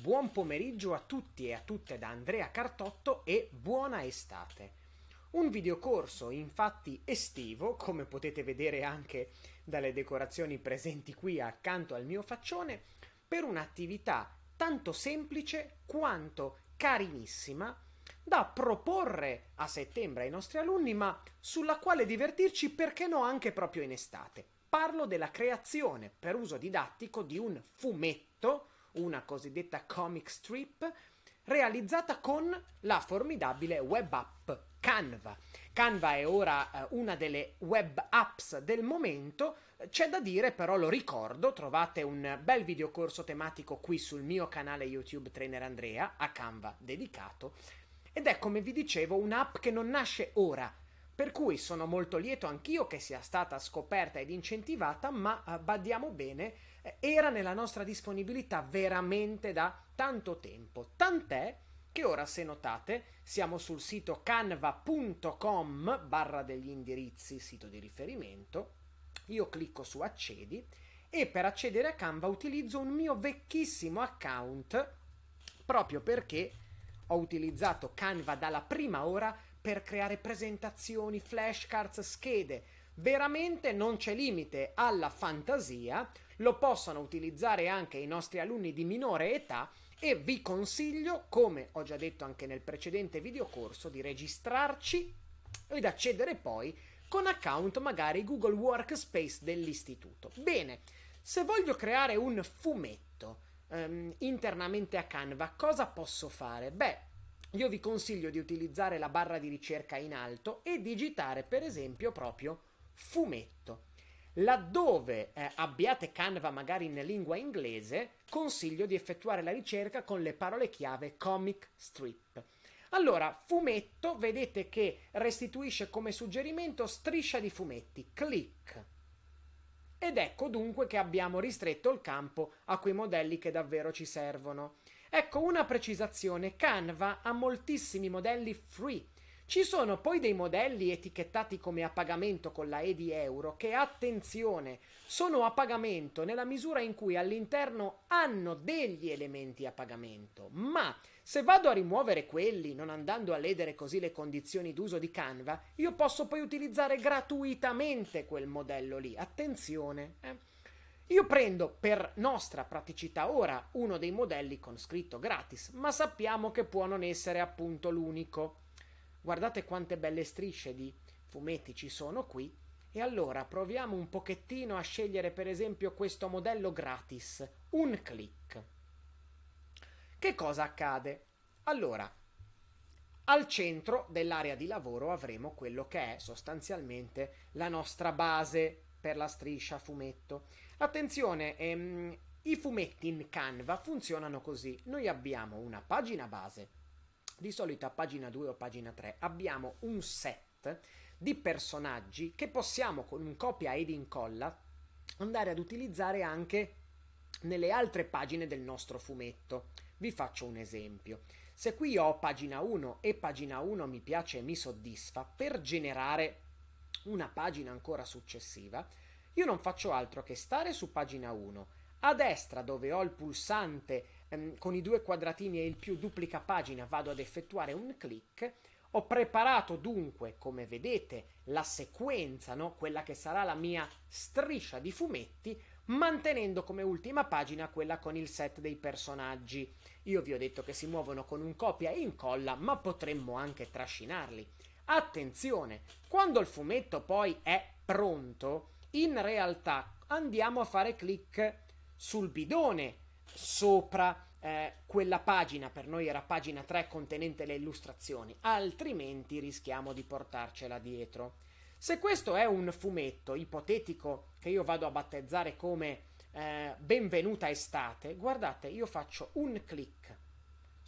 Buon pomeriggio a tutti e a tutte da Andrea Cartotto e buona estate! Un videocorso infatti estivo, come potete vedere anche dalle decorazioni presenti qui accanto al mio faccione, per un'attività tanto semplice quanto carinissima da proporre a settembre ai nostri alunni, ma sulla quale divertirci perché no anche proprio in estate. Parlo della creazione per uso didattico di un fumetto una cosiddetta comic strip realizzata con la formidabile web app Canva. Canva è ora eh, una delle web apps del momento, c'è da dire però, lo ricordo, trovate un bel videocorso tematico qui sul mio canale YouTube Trainer Andrea, a Canva dedicato, ed è come vi dicevo un'app che non nasce ora, per cui sono molto lieto anch'io che sia stata scoperta ed incentivata, ma eh, badiamo bene, eh, era nella nostra disponibilità veramente da tanto tempo. Tant'è che ora, se notate, siamo sul sito canva.com barra degli indirizzi, sito di riferimento. Io clicco su accedi e per accedere a Canva utilizzo un mio vecchissimo account proprio perché ho utilizzato Canva dalla prima ora per creare presentazioni, flashcards, schede. Veramente non c'è limite alla fantasia, lo possano utilizzare anche i nostri alunni di minore età e vi consiglio, come ho già detto anche nel precedente videocorso, di registrarci ed accedere poi con account magari Google Workspace dell'istituto. Bene, se voglio creare un fumetto ehm, internamente a Canva, cosa posso fare? Beh, io vi consiglio di utilizzare la barra di ricerca in alto e digitare per esempio proprio fumetto. Laddove eh, abbiate Canva magari in lingua inglese, consiglio di effettuare la ricerca con le parole chiave comic strip. Allora, fumetto, vedete che restituisce come suggerimento striscia di fumetti, clic. Ed ecco dunque che abbiamo ristretto il campo a quei modelli che davvero ci servono. Ecco una precisazione, Canva ha moltissimi modelli free. Ci sono poi dei modelli etichettati come a pagamento con la E di euro che, attenzione, sono a pagamento nella misura in cui all'interno hanno degli elementi a pagamento, ma se vado a rimuovere quelli, non andando a ledere così le condizioni d'uso di Canva, io posso poi utilizzare gratuitamente quel modello lì. Attenzione, eh. Io prendo per nostra praticità ora uno dei modelli con scritto gratis, ma sappiamo che può non essere appunto l'unico. Guardate quante belle strisce di fumetti ci sono qui e allora proviamo un pochettino a scegliere per esempio questo modello gratis, un click. Che cosa accade? Allora, al centro dell'area di lavoro avremo quello che è sostanzialmente la nostra base per la striscia fumetto. Attenzione, ehm, i fumetti in Canva funzionano così. Noi abbiamo una pagina base, di solito a pagina 2 o pagina 3, abbiamo un set di personaggi che possiamo con un copia ed incolla andare ad utilizzare anche nelle altre pagine del nostro fumetto. Vi faccio un esempio. Se qui ho pagina 1 e pagina 1 mi piace e mi soddisfa, per generare una pagina ancora successiva, io non faccio altro che stare su pagina 1, a destra dove ho il pulsante ehm, con i due quadratini e il più duplica pagina vado ad effettuare un clic, ho preparato dunque, come vedete, la sequenza, no? quella che sarà la mia striscia di fumetti, mantenendo come ultima pagina quella con il set dei personaggi. Io vi ho detto che si muovono con un copia e incolla, ma potremmo anche trascinarli. Attenzione, quando il fumetto poi è pronto, in realtà andiamo a fare clic sul bidone sopra eh, quella pagina, per noi era pagina 3 contenente le illustrazioni, altrimenti rischiamo di portarcela dietro. Se questo è un fumetto ipotetico che io vado a battezzare come eh, Benvenuta estate, guardate, io faccio un clic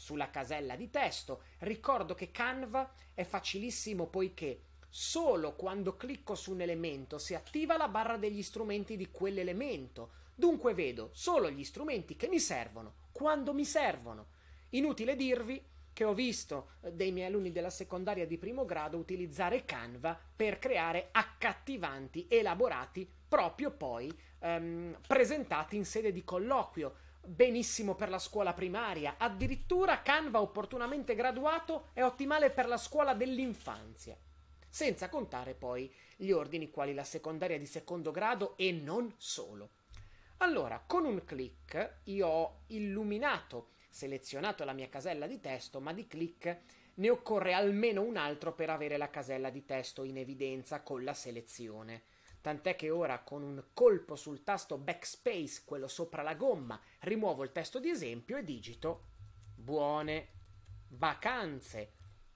sulla casella di testo. Ricordo che Canva è facilissimo poiché solo quando clicco su un elemento si attiva la barra degli strumenti di quell'elemento. Dunque vedo solo gli strumenti che mi servono, quando mi servono. Inutile dirvi che ho visto eh, dei miei alunni della secondaria di primo grado utilizzare Canva per creare accattivanti elaborati proprio poi ehm, presentati in sede di colloquio benissimo per la scuola primaria, addirittura Canva opportunamente graduato è ottimale per la scuola dell'infanzia, senza contare poi gli ordini quali la secondaria di secondo grado e non solo. Allora, con un clic io ho illuminato, selezionato la mia casella di testo, ma di clic ne occorre almeno un altro per avere la casella di testo in evidenza con la selezione. Tant'è che ora con un colpo sul tasto backspace, quello sopra la gomma, rimuovo il testo di esempio e digito buone vacanze.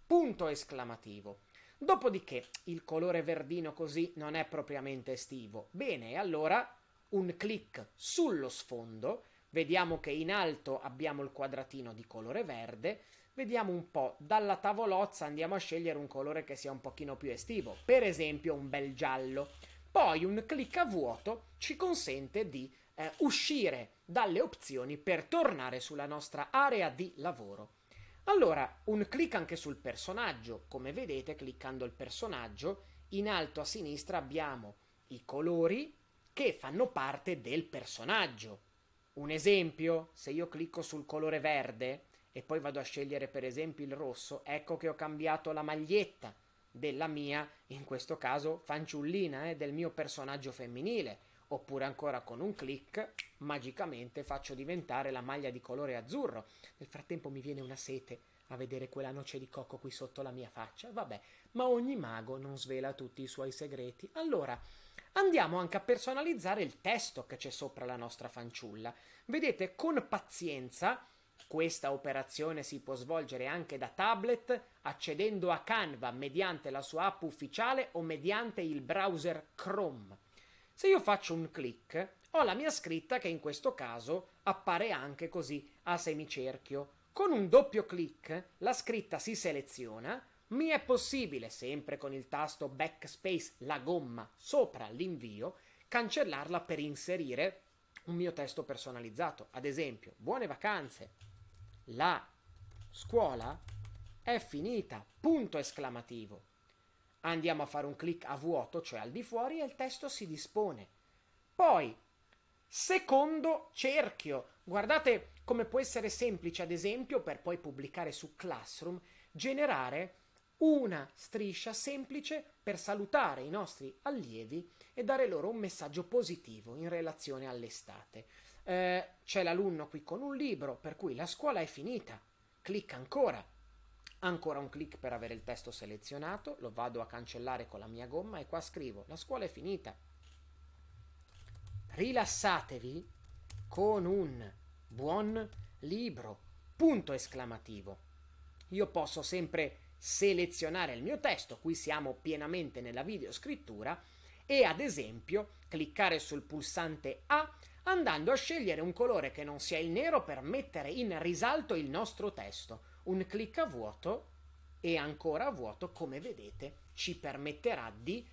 Punto esclamativo. Dopodiché il colore verdino così non è propriamente estivo. Bene, allora un clic sullo sfondo, vediamo che in alto abbiamo il quadratino di colore verde, vediamo un po', dalla tavolozza andiamo a scegliere un colore che sia un pochino più estivo, per esempio un bel giallo. Poi un clic a vuoto ci consente di eh, uscire dalle opzioni per tornare sulla nostra area di lavoro. Allora, un clic anche sul personaggio. Come vedete, cliccando il personaggio, in alto a sinistra abbiamo i colori che fanno parte del personaggio. Un esempio, se io clicco sul colore verde e poi vado a scegliere per esempio il rosso, ecco che ho cambiato la maglietta della mia, in questo caso, fanciullina, eh, del mio personaggio femminile. Oppure ancora con un click, magicamente faccio diventare la maglia di colore azzurro. Nel frattempo mi viene una sete a vedere quella noce di cocco qui sotto la mia faccia. Vabbè, ma ogni mago non svela tutti i suoi segreti. Allora, andiamo anche a personalizzare il testo che c'è sopra la nostra fanciulla. Vedete, con pazienza questa operazione si può svolgere anche da tablet accedendo a Canva mediante la sua app ufficiale o mediante il browser Chrome. Se io faccio un clic, ho la mia scritta che in questo caso appare anche così a semicerchio. Con un doppio clic la scritta si seleziona, mi è possibile, sempre con il tasto backspace, la gomma sopra l'invio, cancellarla per inserire un mio testo personalizzato. Ad esempio, buone vacanze, la scuola è finita, punto esclamativo. Andiamo a fare un clic a vuoto, cioè al di fuori, e il testo si dispone. Poi, secondo cerchio. Guardate come può essere semplice, ad esempio, per poi pubblicare su Classroom, generare una striscia semplice per salutare i nostri allievi e dare loro un messaggio positivo in relazione all'estate eh, c'è l'alunno qui con un libro, per cui la scuola è finita, clicca ancora, ancora un clic per avere il testo selezionato, lo vado a cancellare con la mia gomma e qua scrivo la scuola è finita. Rilassatevi con un buon libro, punto esclamativo. Io posso sempre selezionare il mio testo, qui siamo pienamente nella videoscrittura, e ad esempio cliccare sul pulsante A andando a scegliere un colore che non sia il nero per mettere in risalto il nostro testo. Un clic a vuoto e ancora a vuoto, come vedete, ci permetterà di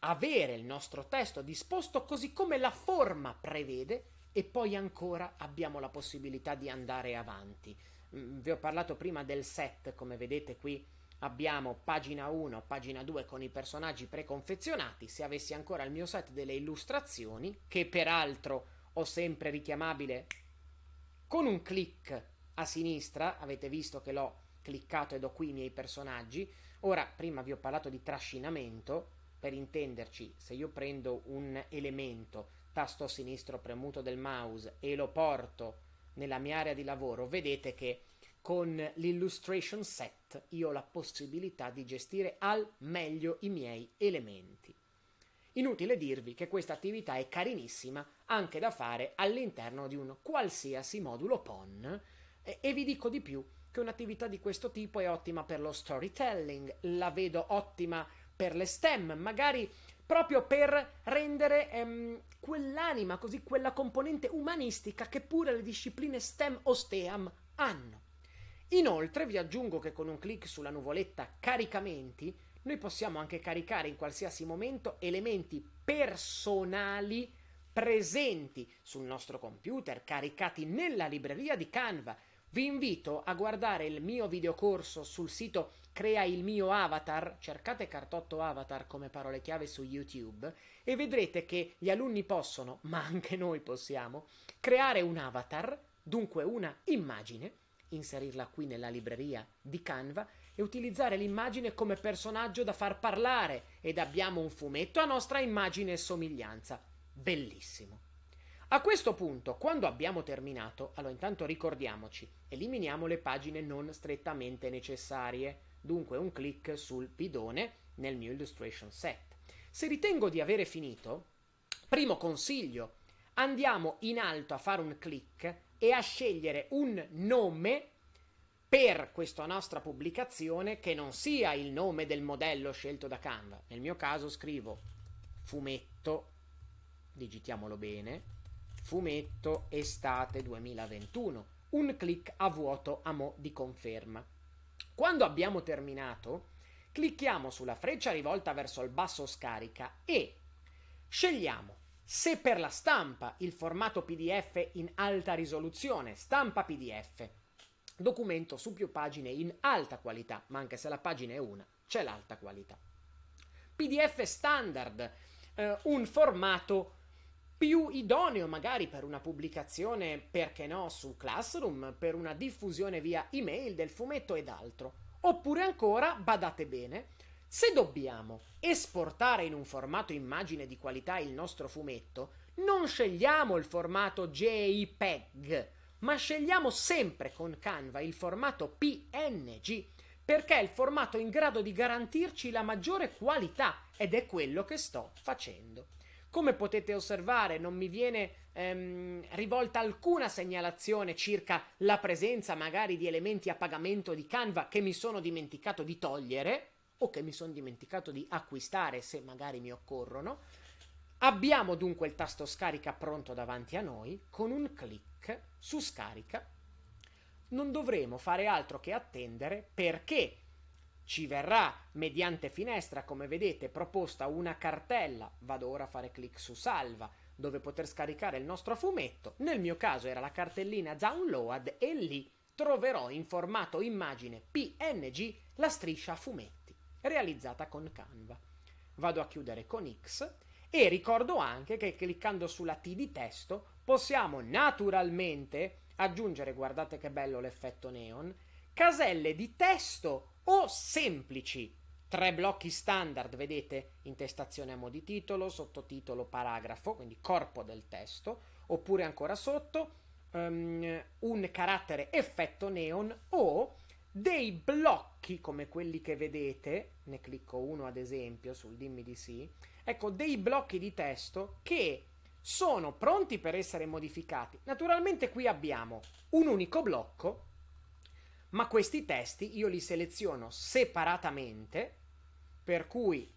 avere il nostro testo disposto così come la forma prevede e poi ancora abbiamo la possibilità di andare avanti. Mm, vi ho parlato prima del set, come vedete qui Abbiamo pagina 1, pagina 2 con i personaggi preconfezionati, se avessi ancora il mio set delle illustrazioni, che peraltro ho sempre richiamabile con un clic a sinistra, avete visto che l'ho cliccato ed ho qui i miei personaggi, ora prima vi ho parlato di trascinamento, per intenderci se io prendo un elemento, tasto sinistro premuto del mouse e lo porto nella mia area di lavoro, vedete che con l'illustration set io ho la possibilità di gestire al meglio i miei elementi. Inutile dirvi che questa attività è carinissima anche da fare all'interno di un qualsiasi modulo PON e vi dico di più che un'attività di questo tipo è ottima per lo storytelling, la vedo ottima per le STEM, magari proprio per rendere ehm, quell'anima, così quella componente umanistica che pure le discipline STEM o STEAM hanno. Inoltre vi aggiungo che con un clic sulla nuvoletta Caricamenti noi possiamo anche caricare in qualsiasi momento elementi personali presenti sul nostro computer, caricati nella libreria di Canva. Vi invito a guardare il mio videocorso sul sito Crea il mio avatar, cercate cartotto avatar come parole chiave su YouTube e vedrete che gli alunni possono, ma anche noi possiamo, creare un avatar, dunque una immagine, inserirla qui nella libreria di Canva e utilizzare l'immagine come personaggio da far parlare ed abbiamo un fumetto a nostra immagine e somiglianza. Bellissimo. A questo punto, quando abbiamo terminato, allora intanto ricordiamoci, eliminiamo le pagine non strettamente necessarie, dunque un clic sul bidone nel mio illustration set. Se ritengo di avere finito, primo consiglio, andiamo in alto a fare un clic e a scegliere un nome per questa nostra pubblicazione che non sia il nome del modello scelto da Canva. Nel mio caso scrivo fumetto, digitiamolo bene, fumetto estate 2021, un clic a vuoto a mo di conferma. Quando abbiamo terminato, clicchiamo sulla freccia rivolta verso il basso scarica e scegliamo se per la stampa il formato PDF in alta risoluzione, stampa PDF, documento su più pagine in alta qualità, ma anche se la pagina è una, c'è l'alta qualità. PDF standard, eh, un formato più idoneo magari per una pubblicazione, perché no, su Classroom, per una diffusione via email del fumetto ed altro. Oppure ancora, badate bene, se dobbiamo esportare in un formato immagine di qualità il nostro fumetto, non scegliamo il formato JPEG, ma scegliamo sempre con Canva il formato PNG perché è il formato in grado di garantirci la maggiore qualità ed è quello che sto facendo. Come potete osservare non mi viene ehm, rivolta alcuna segnalazione circa la presenza magari di elementi a pagamento di Canva che mi sono dimenticato di togliere, o che mi sono dimenticato di acquistare se magari mi occorrono. Abbiamo dunque il tasto scarica pronto davanti a noi, con un clic su scarica non dovremo fare altro che attendere perché ci verrà mediante finestra, come vedete, proposta una cartella, vado ora a fare clic su salva, dove poter scaricare il nostro fumetto, nel mio caso era la cartellina download e lì troverò in formato immagine PNG la striscia fumetto realizzata con Canva. Vado a chiudere con X e ricordo anche che cliccando sulla T di testo possiamo naturalmente aggiungere, guardate che bello l'effetto neon, caselle di testo o semplici. Tre blocchi standard, vedete, intestazione a mo' di titolo, sottotitolo, paragrafo, quindi corpo del testo, oppure ancora sotto um, un carattere effetto neon o dei blocchi come quelli che vedete, ne clicco uno ad esempio sul dimmi di sì, ecco dei blocchi di testo che sono pronti per essere modificati. Naturalmente qui abbiamo un unico blocco, ma questi testi io li seleziono separatamente, per cui,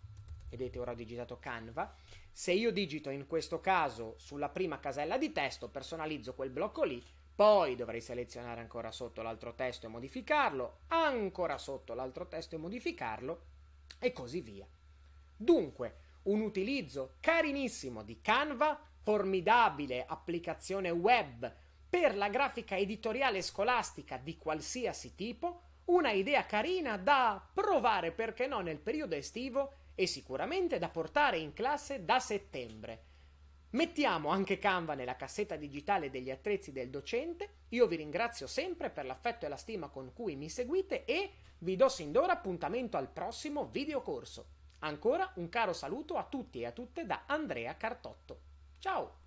vedete ora ho digitato Canva, se io digito in questo caso sulla prima casella di testo, personalizzo quel blocco lì poi dovrei selezionare ancora sotto l'altro testo e modificarlo, ancora sotto l'altro testo e modificarlo e così via. Dunque, un utilizzo carinissimo di Canva, formidabile applicazione web per la grafica editoriale scolastica di qualsiasi tipo, una idea carina da provare perché no nel periodo estivo e sicuramente da portare in classe da settembre. Mettiamo anche Canva nella cassetta digitale degli attrezzi del docente. Io vi ringrazio sempre per l'affetto e la stima con cui mi seguite e vi do sin d'ora appuntamento al prossimo videocorso. Ancora un caro saluto a tutti e a tutte da Andrea Cartotto. Ciao!